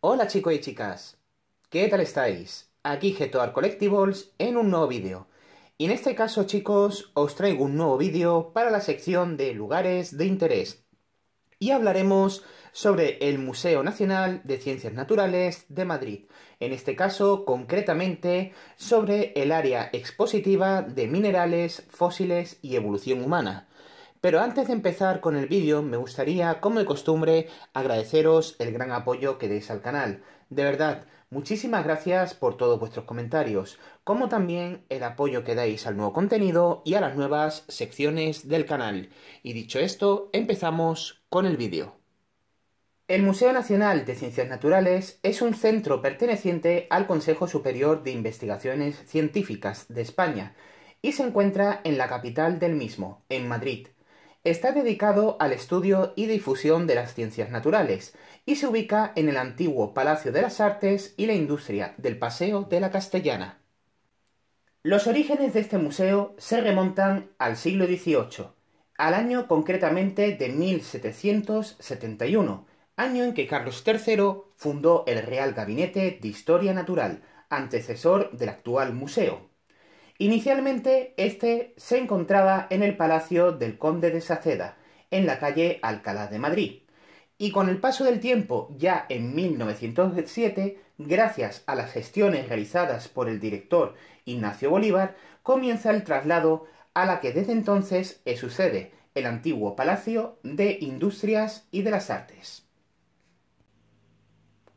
Hola chicos y chicas, ¿qué tal estáis? Aquí Getoar Collectibles en un nuevo vídeo. Y en este caso chicos, os traigo un nuevo vídeo para la sección de lugares de interés. Y hablaremos sobre el Museo Nacional de Ciencias Naturales de Madrid, en este caso concretamente sobre el área expositiva de minerales, fósiles y evolución humana. Pero antes de empezar con el vídeo, me gustaría, como de costumbre, agradeceros el gran apoyo que deis al canal. De verdad, muchísimas gracias por todos vuestros comentarios, como también el apoyo que dais al nuevo contenido y a las nuevas secciones del canal. Y dicho esto, empezamos con el vídeo. El Museo Nacional de Ciencias Naturales es un centro perteneciente al Consejo Superior de Investigaciones Científicas de España y se encuentra en la capital del mismo, en Madrid. Está dedicado al estudio y difusión de las ciencias naturales y se ubica en el antiguo Palacio de las Artes y la Industria del Paseo de la Castellana. Los orígenes de este museo se remontan al siglo XVIII, al año concretamente de 1771, año en que Carlos III fundó el Real Gabinete de Historia Natural, antecesor del actual museo. Inicialmente, este se encontraba en el Palacio del Conde de Saceda, en la calle Alcalá de Madrid. Y con el paso del tiempo, ya en 1907, gracias a las gestiones realizadas por el director Ignacio Bolívar, comienza el traslado a la que desde entonces es su sede, el antiguo Palacio de Industrias y de las Artes.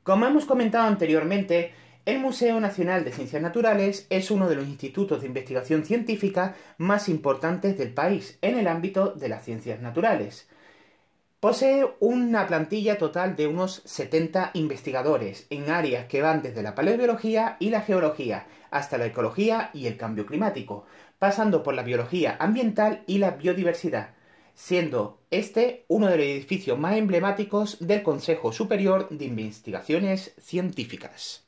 Como hemos comentado anteriormente, el Museo Nacional de Ciencias Naturales es uno de los institutos de investigación científica más importantes del país en el ámbito de las ciencias naturales. Posee una plantilla total de unos 70 investigadores en áreas que van desde la paleobiología y la geología hasta la ecología y el cambio climático, pasando por la biología ambiental y la biodiversidad, siendo este uno de los edificios más emblemáticos del Consejo Superior de Investigaciones Científicas.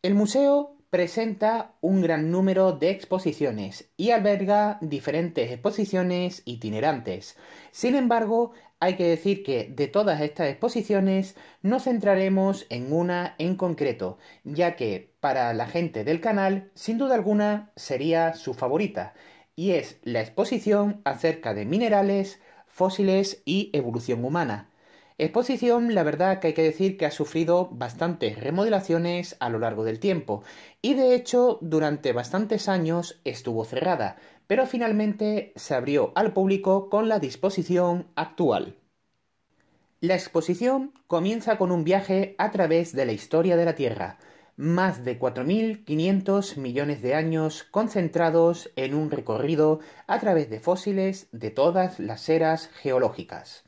El museo presenta un gran número de exposiciones y alberga diferentes exposiciones itinerantes. Sin embargo, hay que decir que de todas estas exposiciones nos centraremos en una en concreto, ya que para la gente del canal, sin duda alguna, sería su favorita, y es la exposición acerca de minerales, fósiles y evolución humana. Exposición, la verdad que hay que decir que ha sufrido bastantes remodelaciones a lo largo del tiempo y de hecho durante bastantes años estuvo cerrada, pero finalmente se abrió al público con la disposición actual. La exposición comienza con un viaje a través de la historia de la Tierra, más de 4.500 millones de años concentrados en un recorrido a través de fósiles de todas las eras geológicas.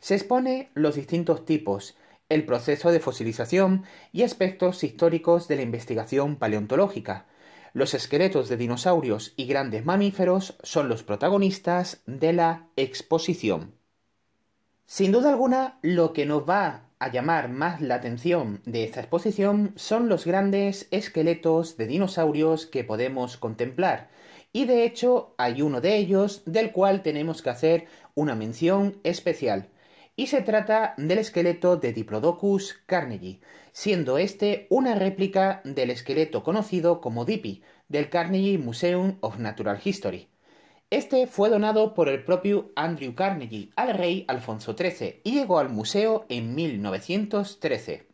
Se expone los distintos tipos, el proceso de fosilización y aspectos históricos de la investigación paleontológica. Los esqueletos de dinosaurios y grandes mamíferos son los protagonistas de la exposición. Sin duda alguna, lo que nos va a llamar más la atención de esta exposición son los grandes esqueletos de dinosaurios que podemos contemplar, y de hecho hay uno de ellos del cual tenemos que hacer una mención especial y se trata del esqueleto de Diplodocus carnegie, siendo este una réplica del esqueleto conocido como Dippy del Carnegie Museum of Natural History. Este fue donado por el propio Andrew Carnegie al rey Alfonso XIII y llegó al museo en 1913.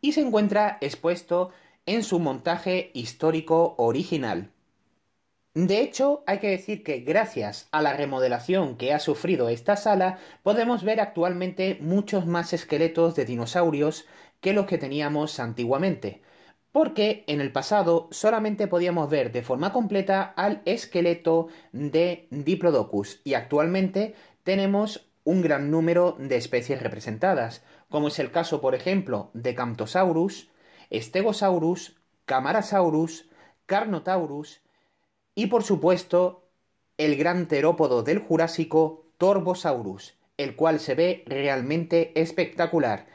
Y se encuentra expuesto en su montaje histórico original. De hecho, hay que decir que gracias a la remodelación que ha sufrido esta sala, podemos ver actualmente muchos más esqueletos de dinosaurios que los que teníamos antiguamente, porque en el pasado solamente podíamos ver de forma completa al esqueleto de Diplodocus y actualmente tenemos un gran número de especies representadas, como es el caso, por ejemplo, de Camptosaurus, Stegosaurus, Camarasaurus, Carnotaurus, y por supuesto, el gran terópodo del Jurásico, Torbosaurus, el cual se ve realmente espectacular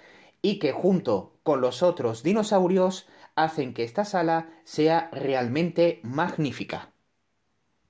y que junto con los otros dinosaurios hacen que esta sala sea realmente magnífica.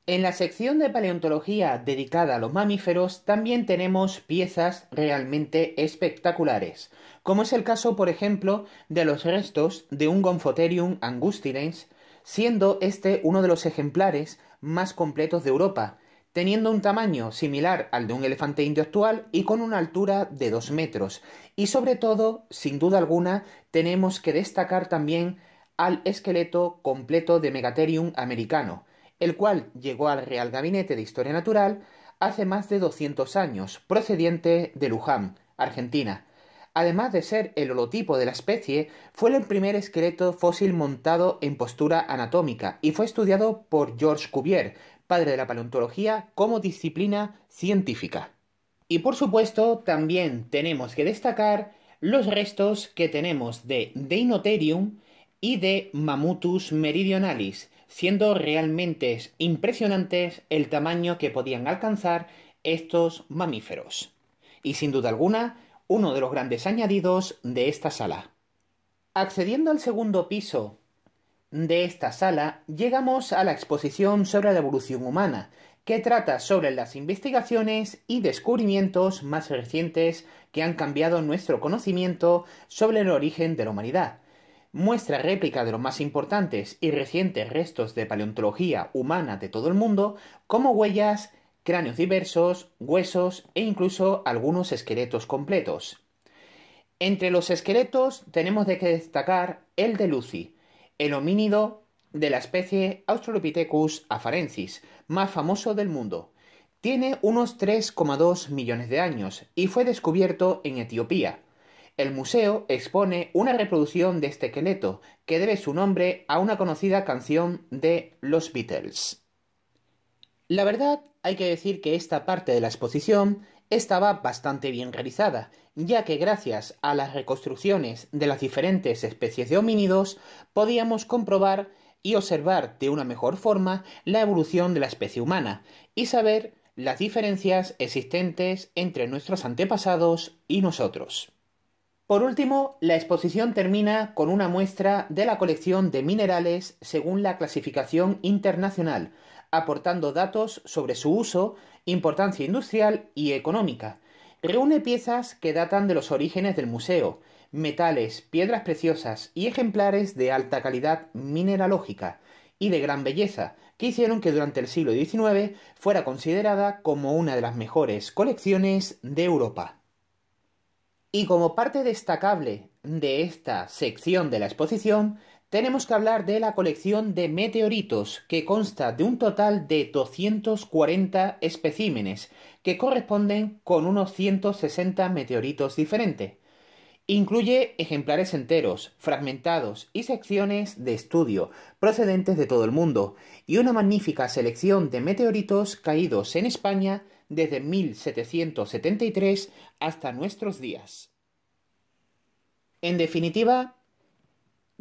En la sección de paleontología dedicada a los mamíferos también tenemos piezas realmente espectaculares, como es el caso por ejemplo de los restos de un Gonfotherium angustinens siendo este uno de los ejemplares más completos de Europa, teniendo un tamaño similar al de un elefante indio actual y con una altura de 2 metros. Y sobre todo, sin duda alguna, tenemos que destacar también al esqueleto completo de Megatherium americano, el cual llegó al Real Gabinete de Historia Natural hace más de 200 años, procediente de Luján, Argentina, Además de ser el holotipo de la especie, fue el primer esqueleto fósil montado en postura anatómica y fue estudiado por Georges Cuvier, padre de la paleontología, como disciplina científica. Y por supuesto, también tenemos que destacar los restos que tenemos de Deinotherium y de Mammutus meridionalis, siendo realmente impresionantes el tamaño que podían alcanzar estos mamíferos. Y sin duda alguna, uno de los grandes añadidos de esta sala. Accediendo al segundo piso de esta sala, llegamos a la exposición sobre la evolución humana, que trata sobre las investigaciones y descubrimientos más recientes que han cambiado nuestro conocimiento sobre el origen de la humanidad. Muestra réplica de los más importantes y recientes restos de paleontología humana de todo el mundo, como huellas cráneos diversos, huesos e incluso algunos esqueletos completos. Entre los esqueletos tenemos de que destacar el de Lucy, el homínido de la especie Australopithecus afarensis, más famoso del mundo. Tiene unos 3,2 millones de años y fue descubierto en Etiopía. El museo expone una reproducción de este esqueleto que debe su nombre a una conocida canción de los Beatles. La verdad, hay que decir que esta parte de la exposición estaba bastante bien realizada, ya que gracias a las reconstrucciones de las diferentes especies de homínidos podíamos comprobar y observar de una mejor forma la evolución de la especie humana y saber las diferencias existentes entre nuestros antepasados y nosotros. Por último, la exposición termina con una muestra de la colección de minerales según la clasificación internacional, aportando datos sobre su uso, importancia industrial y económica. Reúne piezas que datan de los orígenes del museo, metales, piedras preciosas y ejemplares de alta calidad mineralógica y de gran belleza, que hicieron que durante el siglo XIX fuera considerada como una de las mejores colecciones de Europa. Y como parte destacable de esta sección de la exposición, tenemos que hablar de la colección de meteoritos, que consta de un total de 240 especímenes, que corresponden con unos 160 meteoritos diferentes. Incluye ejemplares enteros, fragmentados y secciones de estudio procedentes de todo el mundo, y una magnífica selección de meteoritos caídos en España desde 1773 hasta nuestros días. En definitiva,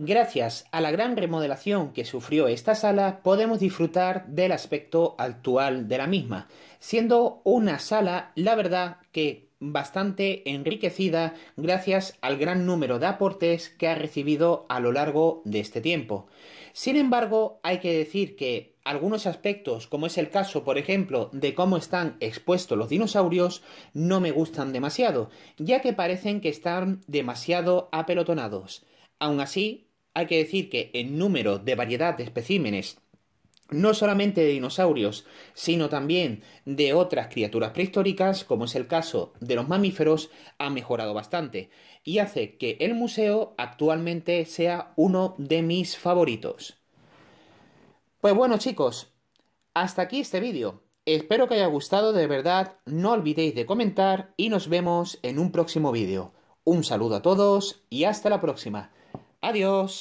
Gracias a la gran remodelación que sufrió esta sala, podemos disfrutar del aspecto actual de la misma, siendo una sala, la verdad, que bastante enriquecida gracias al gran número de aportes que ha recibido a lo largo de este tiempo. Sin embargo, hay que decir que algunos aspectos, como es el caso, por ejemplo, de cómo están expuestos los dinosaurios, no me gustan demasiado, ya que parecen que están demasiado apelotonados. Aún así, hay que decir que el número de variedad de especímenes no solamente de dinosaurios, sino también de otras criaturas prehistóricas, como es el caso de los mamíferos, ha mejorado bastante y hace que el museo actualmente sea uno de mis favoritos. Pues bueno chicos, hasta aquí este vídeo. Espero que haya gustado, de verdad no olvidéis de comentar y nos vemos en un próximo vídeo. Un saludo a todos y hasta la próxima. Adiós.